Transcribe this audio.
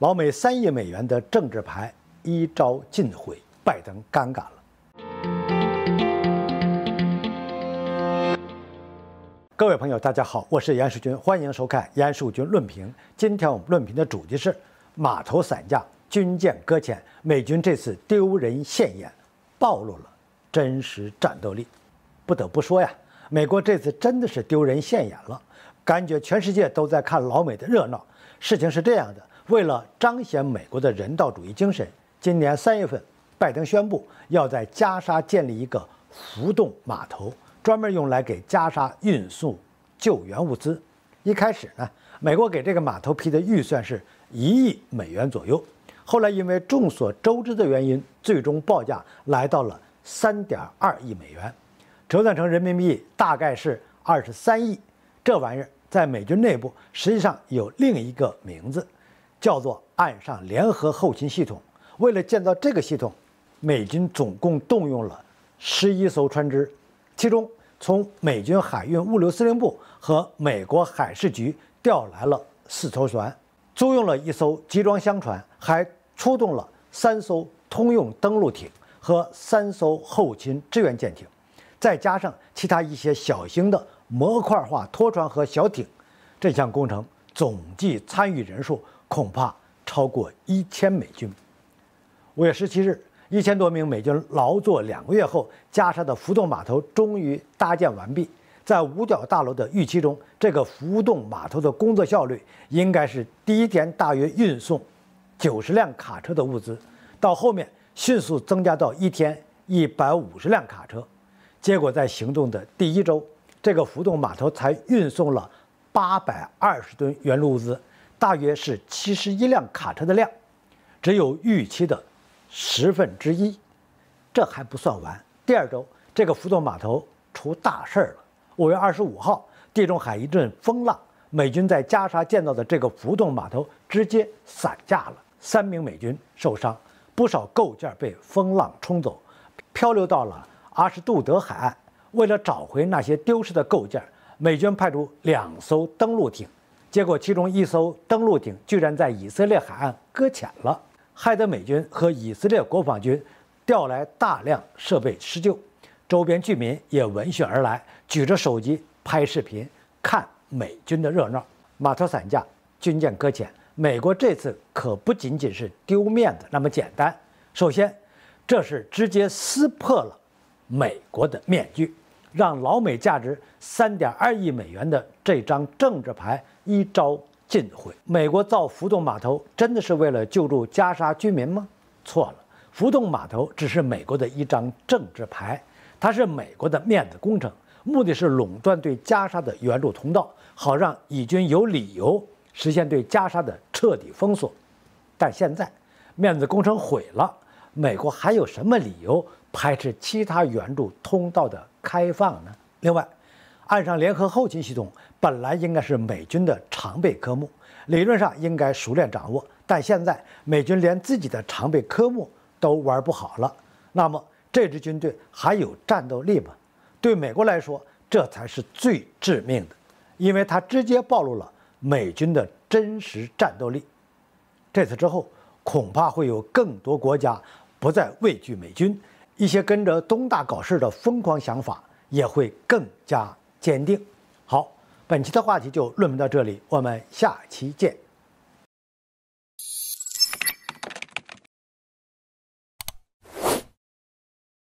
老美三亿美元的政治牌一招尽毁，拜登尴尬了。各位朋友，大家好，我是严世军，欢迎收看严世军论评。今天我们论评的主题是：码头散架，军舰搁浅，美军这次丢人现眼，暴露了真实战斗力。不得不说呀，美国这次真的是丢人现眼了，感觉全世界都在看老美的热闹。事情是这样的。为了彰显美国的人道主义精神，今年三月份，拜登宣布要在加沙建立一个浮动码头，专门用来给加沙运送救援物资。一开始呢，美国给这个码头批的预算是一亿美元左右，后来因为众所周知的原因，最终报价来到了三点二亿美元，折算成人民币大概是二十三亿。这玩意儿在美军内部实际上有另一个名字。叫做岸上联合后勤系统。为了建造这个系统，美军总共动用了十一艘船只，其中从美军海运物流司令部和美国海事局调来了四艘船，租用了一艘集装箱船，还出动了三艘通用登陆艇和三艘后勤支援舰艇，再加上其他一些小型的模块化拖船和小艇。这项工程总计参与人数。恐怕超过一千美军。五月十七日，一千多名美军劳作两个月后，加沙的浮动码头终于搭建完毕。在五角大楼的预期中，这个浮动码头的工作效率应该是第一天大约运送九十辆卡车的物资，到后面迅速增加到一天一百五十辆卡车。结果在行动的第一周，这个浮动码头才运送了八百二十吨原路物资。大约是七十一辆卡车的量，只有预期的十分之一。这还不算完，第二周这个浮动码头出大事儿了。五月二十五号，地中海一阵风浪，美军在加沙建造的这个浮动码头直接散架了，三名美军受伤，不少构件被风浪冲走，漂流到了阿什杜德海岸。为了找回那些丢失的构件，美军派出两艘登陆艇。结果，其中一艘登陆艇居然在以色列海岸搁浅了，害得美军和以色列国防军调来大量设备施救，周边居民也闻讯而来，举着手机拍视频看美军的热闹。码头散架，军舰搁浅，美国这次可不仅仅是丢面子那么简单。首先，这是直接撕破了美国的面具。让老美价值三点二亿美元的这张政治牌一朝尽毁。美国造浮动码头真的是为了救助加沙居民吗？错了，浮动码头只是美国的一张政治牌，它是美国的面子工程，目的是垄断对加沙的援助通道，好让以军有理由实现对加沙的彻底封锁。但现在，面子工程毁了。美国还有什么理由排斥其他援助通道的开放呢？另外，岸上联合后勤系统本来应该是美军的常备科目，理论上应该熟练掌握，但现在美军连自己的常备科目都玩不好了。那么这支军队还有战斗力吗？对美国来说，这才是最致命的，因为它直接暴露了美军的真实战斗力。这次之后，恐怕会有更多国家。不再畏惧美军，一些跟着东大搞事的疯狂想法也会更加坚定。好，本期的话题就论到这里，我们下期见。